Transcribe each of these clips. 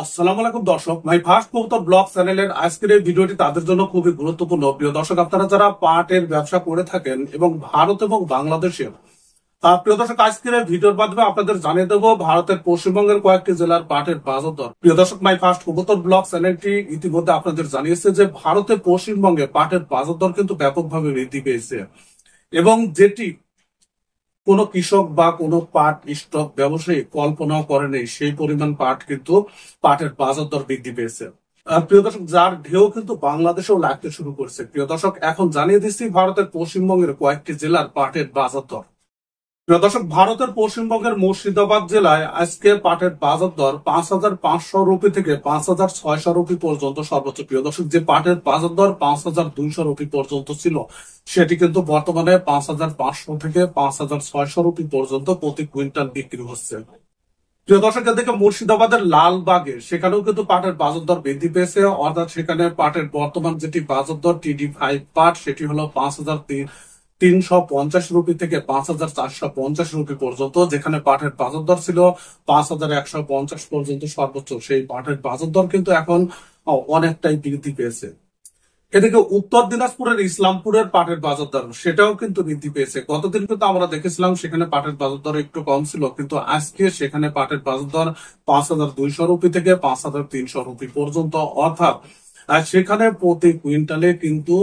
আসসালাম আলাইকুম দর্শক ভাই ফার্স্ট মুহূর্ত ব্লগ চ্যানেলের আজকের এই ভিডিওটি তাদের জন্য খুবই গুরুত্বপূর্ণ প্রিয় দর্শক আপনারা যারা পাটের ব্যবসা করে থাকেন এবং ভারত এবং বাংলাদেশে প্রিয় দর্শক আজকের এই ভিডিওর মাধ্যমে আপনাদের জানিয়ে দেবো ভারতের পশ্চিমবঙ্গের কয়েকটি জেলার পাটের বাজার দর প্রিয় দর্শক মাই ফার্স্ট কবুতর ব্লগ চ্যানেলটি ইতিমধ্যে আপনাদের জানিয়েছে যে ভারতে পশ্চিমবঙ্গে পাটের বাজার দর কিন্তু ব্যাপকভাবে বৃদ্ধি পেয়েছে এবং যেটি কোনো কৃষক বা কোন পাট স্টক ব্যবসায়ী কল্পনাও করেনি সেই পরিমাণ পাট কিন্তু পাটের বাজার দর বৃদ্ধি পেয়েছে প্রিয় দর্শক যার ঢেউ কিন্তু বাংলাদেশেও লাগতে শুরু করছে প্রিয় দর্শক এখন জানিয়ে দিচ্ছি ভারতের পশ্চিমবঙ্গের কয়েকটি জেলার পাটের বাজার দর দর্শক ভারতের পশ্চিমবঙ্গের মুর্শিদাবাদ জেলায় আজকে পাটের বাজার দর পাঁচ হাজার পাঁচশো রুপি থেকে পাঁচ হাজার ছয়শো রুপি পর্যন্ত সর্বোচ্চ প্রিয় দর্শক যে পাটের বাজার দর পাঁচ হাজার দুইশো রুপি পর্যন্ত ছিল সেটি কিন্তু বর্তমানে পাঁচ হাজার পাঁচশো থেকে পাঁচ হাজার ছয়শো রুপি পর্যন্ত প্রতি কুইন্টাল বিক্রি হচ্ছে প্রিয় দর্শক এদিকে মুর্শিদাবাদের লালবাগে সেখানেও কিন্তু পাটের বাজার দর বৃদ্ধি পেয়েছে অর্থাৎ সেখানে পাটের বর্তমান যেটি বাজার দর টিডি ফাইভ পাট সেটি হলো পাঁচ হাজার তিন তিনশো পঞ্চাশ রুপি থেকে পাঁচ হাজার চারশো পঞ্চাশ রুপি পর্যন্ত যেখানে পাঠের বাজার দর ছিল পাঁচ হাজার একশো পঞ্চাশ পর্যন্ত সর্বোচ্চ সেই পাঠের বাজার দর কিন্তু এখন অনেকটাই বৃদ্ধি পেয়েছে এদিকে উত্তর দিনাজপুরের ইসলামপুরের পাটের বাজার দর সেটাও কিন্তু বৃদ্ধি পেয়েছে গতদিন কিন্তু আমরা দেখেছিলাম সেখানে পাটের বাজার দর একটু কম ছিল কিন্তু আজকে সেখানে পাটের বাজার দর পাঁচ হাজার দুইশো রুপি থেকে পাঁচ হাজার তিনশো রুপি পর্যন্ত অর্থাৎ সেখানে প্রতি কুইন্টালে কিন্তু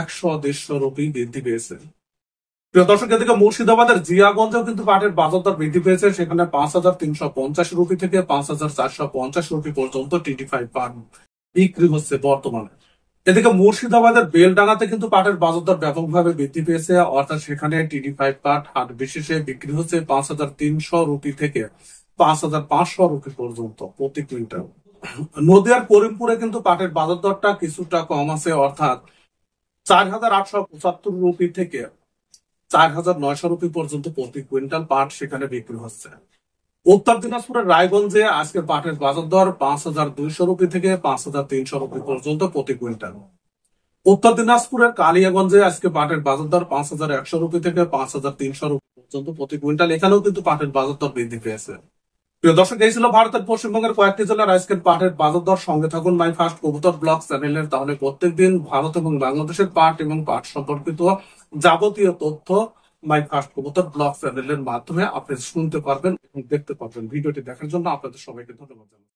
একশো দেড়শো রুপি বৃদ্ধি পেয়েছে প্রিয় দর্শক এদিকে মুর্শিদাবাদের জিয়াগঞ্জেও কিন্তু পাটের বাজার দর বৃদ্ধি পেয়েছে সেখানে পাঁচ হাজার তিনশো পঞ্চাশ রুপি থেকে পাঁচ হাজার চারশো পঞ্চাশ রুপি পর্যন্ত টিডি ফাইভ পাট বিক্রি হচ্ছে বর্তমানে এদিকে মুর্শিদাবাদের বেলডাঙ্গাতে কিন্তু পাটের বাজার দর ব্যাপকভাবে বৃদ্ধি পেয়েছে অর্থাৎ সেখানে টিডি ফাইভ পাট হাট বিশেষে বিক্রি হচ্ছে পাঁচ হাজার তিনশো রুপি থেকে পাঁচ হাজার পাঁচশো রুপি পর্যন্ত প্রতি কুইন্টাল নদিয়ার করিমপুরে কিন্তু পাটের বাজার দরটা কিছুটা কম আছে অর্থাৎ চার হাজার আটশো পঁচাত্তর রুপি থেকে চার হাজার নয়শো রুপি পর্যন্ত প্রতি কুইন্টাল পাট সেখানে বিক্রি হচ্ছে উত্তর দিনাজপুরের রায়গঞ্জে আজকে পাটের বাজার দর পাঁচ হাজার দুইশো রুপি থেকে পাঁচ হাজার তিনশো রুপি পর্যন্ত প্রতি কুইন্টাল উত্তর দিনাজপুরের কালিয়াগঞ্জে আজকে পাটের বাজার দর পাঁচ হাজার একশো রুপি থেকে পাঁচ হাজার তিনশো রুপি পর্যন্ত প্রতি কুইন্টাল এখানেও কিন্তু পাটের বাজার দর বৃদ্ধি পেয়েছে প্রিয় দর্শক এই ছিল ভারতের পশ্চিমবঙ্গের কয়েকটি জেলার আজকের পাঠের বাজার দর সঙ্গে থাকুন মাই ফার্স্ট কবুতর ব্লগ চ্যানেলের তাহলে প্রত্যেকদিন ভারত এবং বাংলাদেশের পাঠ এবং পাঠ সম্পর্কিত যাবতীয় তথ্য মাই ফার্স্ট কবুতর ব্লগ চ্যানেলের মাধ্যমে আপনি শুনতে পারবেন এবং দেখতে পারবেন ভিডিওটি দেখার জন্য আপনাদের সবাইকে ধন্যবাদ